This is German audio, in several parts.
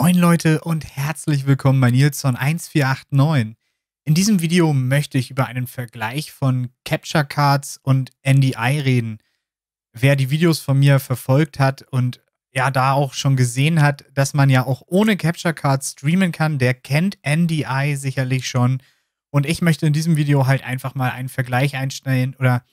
Moin Leute und herzlich willkommen bei Nilsson1489. In diesem Video möchte ich über einen Vergleich von Capture Cards und NDI reden. Wer die Videos von mir verfolgt hat und ja da auch schon gesehen hat, dass man ja auch ohne Capture Card streamen kann, der kennt NDI sicherlich schon. Und ich möchte in diesem Video halt einfach mal einen Vergleich einstellen oder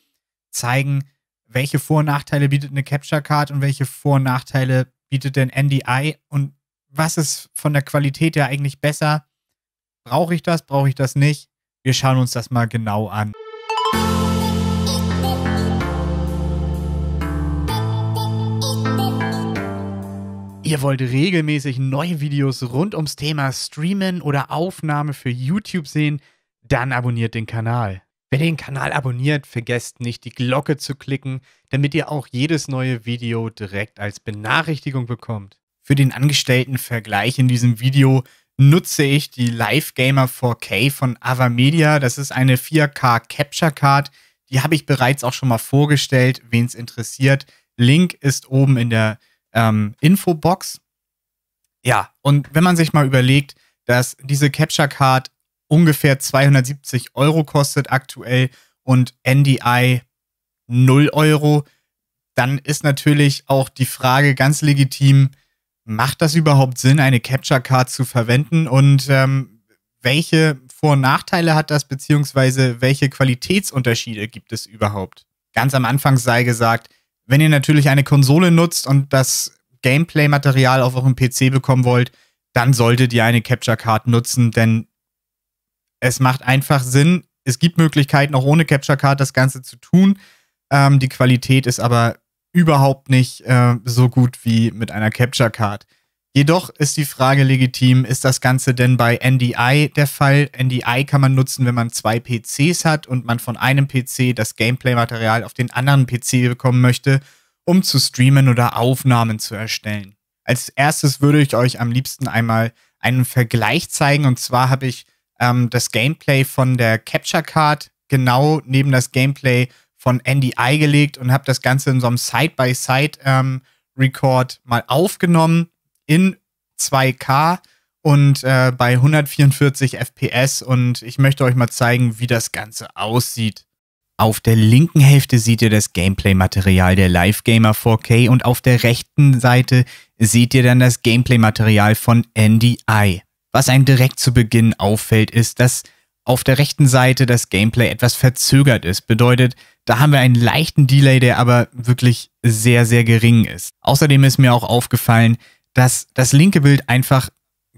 zeigen, welche Vor- und Nachteile bietet eine Capture Card und welche Vor- und Nachteile bietet denn NDI und was ist von der Qualität her eigentlich besser? Brauche ich das? Brauche ich das nicht? Wir schauen uns das mal genau an. Ihr wollt regelmäßig neue Videos rund ums Thema Streamen oder Aufnahme für YouTube sehen? Dann abonniert den Kanal. Wer den Kanal abonniert, vergesst nicht die Glocke zu klicken, damit ihr auch jedes neue Video direkt als Benachrichtigung bekommt. Für den Angestelltenvergleich in diesem Video nutze ich die Live Gamer 4K von Avamedia. Das ist eine 4K Capture Card. Die habe ich bereits auch schon mal vorgestellt, wen es interessiert. Link ist oben in der ähm, Infobox. Ja, und wenn man sich mal überlegt, dass diese Capture Card ungefähr 270 Euro kostet aktuell und NDI 0 Euro, dann ist natürlich auch die Frage ganz legitim, macht das überhaupt Sinn, eine Capture Card zu verwenden und ähm, welche Vor- und Nachteile hat das, beziehungsweise welche Qualitätsunterschiede gibt es überhaupt? Ganz am Anfang sei gesagt, wenn ihr natürlich eine Konsole nutzt und das Gameplay-Material auf eurem PC bekommen wollt, dann solltet ihr eine Capture Card nutzen, denn es macht einfach Sinn. Es gibt Möglichkeiten, auch ohne Capture Card das Ganze zu tun. Ähm, die Qualität ist aber überhaupt nicht äh, so gut wie mit einer Capture Card. Jedoch ist die Frage legitim, ist das Ganze denn bei NDI der Fall? NDI kann man nutzen, wenn man zwei PCs hat und man von einem PC das Gameplay-Material auf den anderen PC bekommen möchte, um zu streamen oder Aufnahmen zu erstellen. Als erstes würde ich euch am liebsten einmal einen Vergleich zeigen und zwar habe ich ähm, das Gameplay von der Capture Card genau neben das Gameplay von Andy I gelegt und habe das Ganze in so einem Side-by-Side-Record ähm, mal aufgenommen in 2K und äh, bei 144 FPS und ich möchte euch mal zeigen, wie das Ganze aussieht. Auf der linken Hälfte seht ihr das Gameplay-Material der Live Gamer 4K und auf der rechten Seite seht ihr dann das Gameplay-Material von NDI. Was einem direkt zu Beginn auffällt, ist, dass auf der rechten Seite das Gameplay etwas verzögert ist. Bedeutet, da haben wir einen leichten Delay, der aber wirklich sehr, sehr gering ist. Außerdem ist mir auch aufgefallen, dass das linke Bild einfach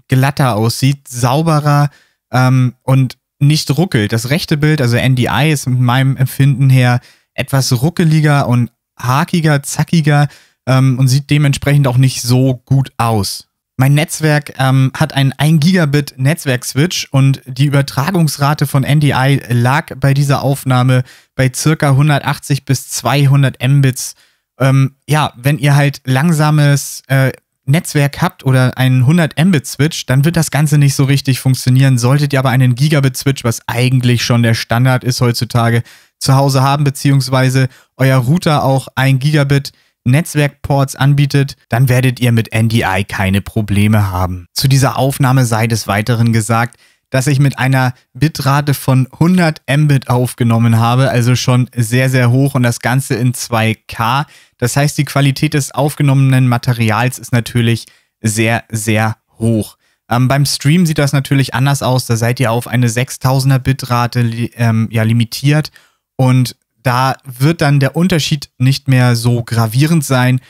glatter aussieht, sauberer ähm, und nicht ruckelt. Das rechte Bild, also NDI, ist mit meinem Empfinden her etwas ruckeliger und hakiger, zackiger ähm, und sieht dementsprechend auch nicht so gut aus mein Netzwerk ähm, hat einen 1 Gigabit Netzwerkswitch und die Übertragungsrate von NDI lag bei dieser Aufnahme bei circa 180 bis 200 Mbits. Ähm, ja, wenn ihr halt langsames äh, Netzwerk habt oder einen 100 Mbit Switch, dann wird das Ganze nicht so richtig funktionieren. Solltet ihr aber einen Gigabit Switch, was eigentlich schon der Standard ist heutzutage, zu Hause haben, beziehungsweise euer Router auch 1 Gigabit Netzwerkports anbietet, dann werdet ihr mit NDI keine Probleme haben. Zu dieser Aufnahme sei des Weiteren gesagt, dass ich mit einer Bitrate von 100 Mbit aufgenommen habe, also schon sehr, sehr hoch und das Ganze in 2K. Das heißt, die Qualität des aufgenommenen Materials ist natürlich sehr, sehr hoch. Ähm, beim Stream sieht das natürlich anders aus, da seid ihr auf eine 6000er Bitrate ähm, ja, limitiert und da wird dann der Unterschied nicht mehr so gravierend sein,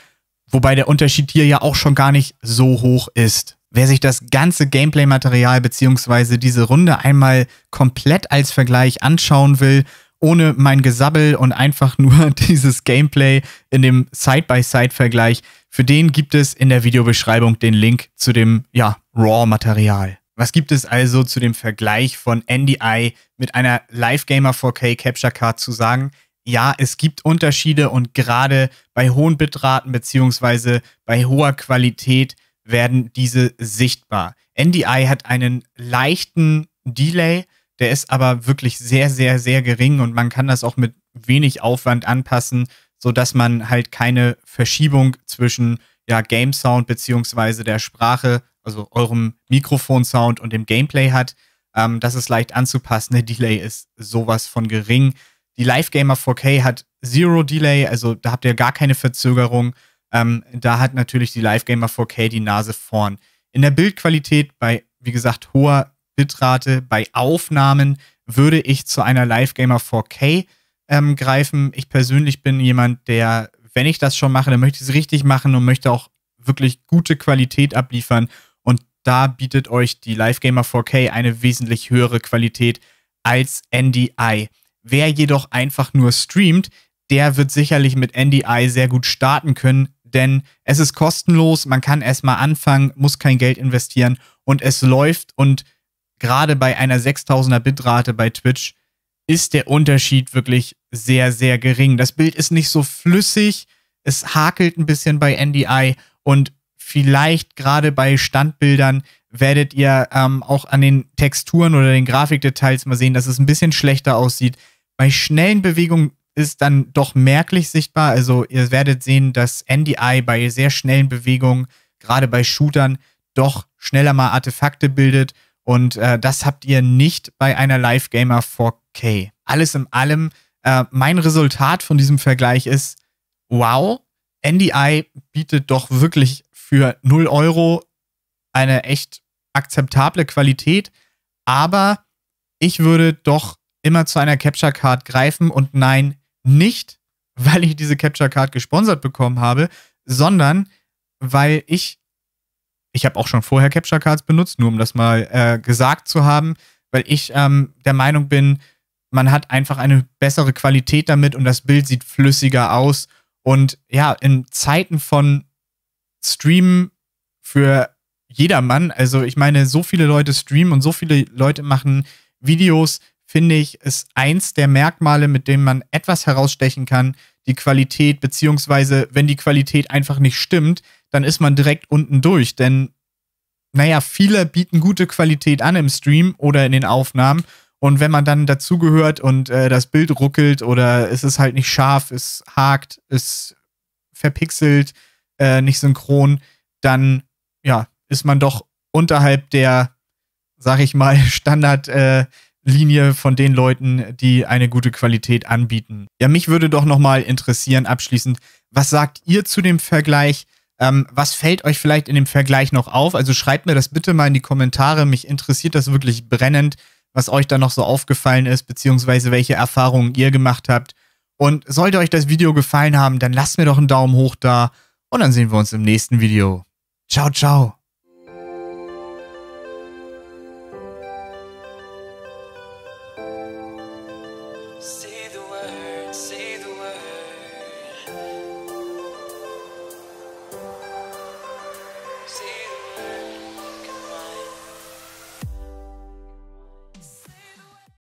wobei der Unterschied hier ja auch schon gar nicht so hoch ist. Wer sich das ganze Gameplay-Material bzw. diese Runde einmal komplett als Vergleich anschauen will, ohne mein Gesabbel und einfach nur dieses Gameplay in dem Side-by-Side-Vergleich, für den gibt es in der Videobeschreibung den Link zu dem ja, Raw-Material. Was gibt es also zu dem Vergleich von NDI mit einer Live Gamer 4K Capture Card zu sagen? ja, es gibt Unterschiede und gerade bei hohen Bitraten beziehungsweise bei hoher Qualität werden diese sichtbar. NDI hat einen leichten Delay, der ist aber wirklich sehr, sehr, sehr gering und man kann das auch mit wenig Aufwand anpassen, sodass man halt keine Verschiebung zwischen ja, Game Sound beziehungsweise der Sprache, also eurem Mikrofonsound und dem Gameplay hat. Ähm, das ist leicht anzupassen. Der Delay ist sowas von gering. Die Live Gamer 4K hat Zero Delay, also da habt ihr gar keine Verzögerung. Ähm, da hat natürlich die Live Gamer 4K die Nase vorn. In der Bildqualität bei, wie gesagt, hoher Bitrate, bei Aufnahmen würde ich zu einer Live Gamer 4K ähm, greifen. Ich persönlich bin jemand, der, wenn ich das schon mache, dann möchte ich es richtig machen und möchte auch wirklich gute Qualität abliefern. Und da bietet euch die Live Gamer 4K eine wesentlich höhere Qualität als NDI. Wer jedoch einfach nur streamt, der wird sicherlich mit NDI sehr gut starten können, denn es ist kostenlos, man kann erstmal anfangen, muss kein Geld investieren und es läuft und gerade bei einer 6000er Bitrate bei Twitch ist der Unterschied wirklich sehr, sehr gering. Das Bild ist nicht so flüssig, es hakelt ein bisschen bei NDI und vielleicht gerade bei Standbildern werdet ihr ähm, auch an den Texturen oder den Grafikdetails mal sehen, dass es ein bisschen schlechter aussieht. Bei schnellen Bewegungen ist dann doch merklich sichtbar. Also ihr werdet sehen, dass NDI bei sehr schnellen Bewegungen, gerade bei Shootern, doch schneller mal Artefakte bildet. Und äh, das habt ihr nicht bei einer Live Gamer 4K. Alles in allem, äh, mein Resultat von diesem Vergleich ist, wow, NDI bietet doch wirklich für 0 Euro eine echt akzeptable Qualität, aber ich würde doch immer zu einer Capture Card greifen und nein, nicht, weil ich diese Capture Card gesponsert bekommen habe, sondern weil ich, ich habe auch schon vorher Capture Cards benutzt, nur um das mal äh, gesagt zu haben, weil ich ähm, der Meinung bin, man hat einfach eine bessere Qualität damit und das Bild sieht flüssiger aus. Und ja, in Zeiten von Streamen für jedermann. Also ich meine, so viele Leute streamen und so viele Leute machen Videos, finde ich, ist eins der Merkmale, mit dem man etwas herausstechen kann, die Qualität, beziehungsweise wenn die Qualität einfach nicht stimmt, dann ist man direkt unten durch. Denn, naja, viele bieten gute Qualität an im Stream oder in den Aufnahmen. Und wenn man dann dazugehört und äh, das Bild ruckelt oder es ist halt nicht scharf, es hakt, es verpixelt, äh, nicht synchron, dann ja, ist man doch unterhalb der, sag ich mal, Standardlinie äh, von den Leuten, die eine gute Qualität anbieten. Ja, mich würde doch nochmal interessieren, abschließend, was sagt ihr zu dem Vergleich? Ähm, was fällt euch vielleicht in dem Vergleich noch auf? Also schreibt mir das bitte mal in die Kommentare. Mich interessiert das wirklich brennend, was euch da noch so aufgefallen ist, beziehungsweise welche Erfahrungen ihr gemacht habt. Und sollte euch das Video gefallen haben, dann lasst mir doch einen Daumen hoch da und dann sehen wir uns im nächsten Video. Ciao, ciao.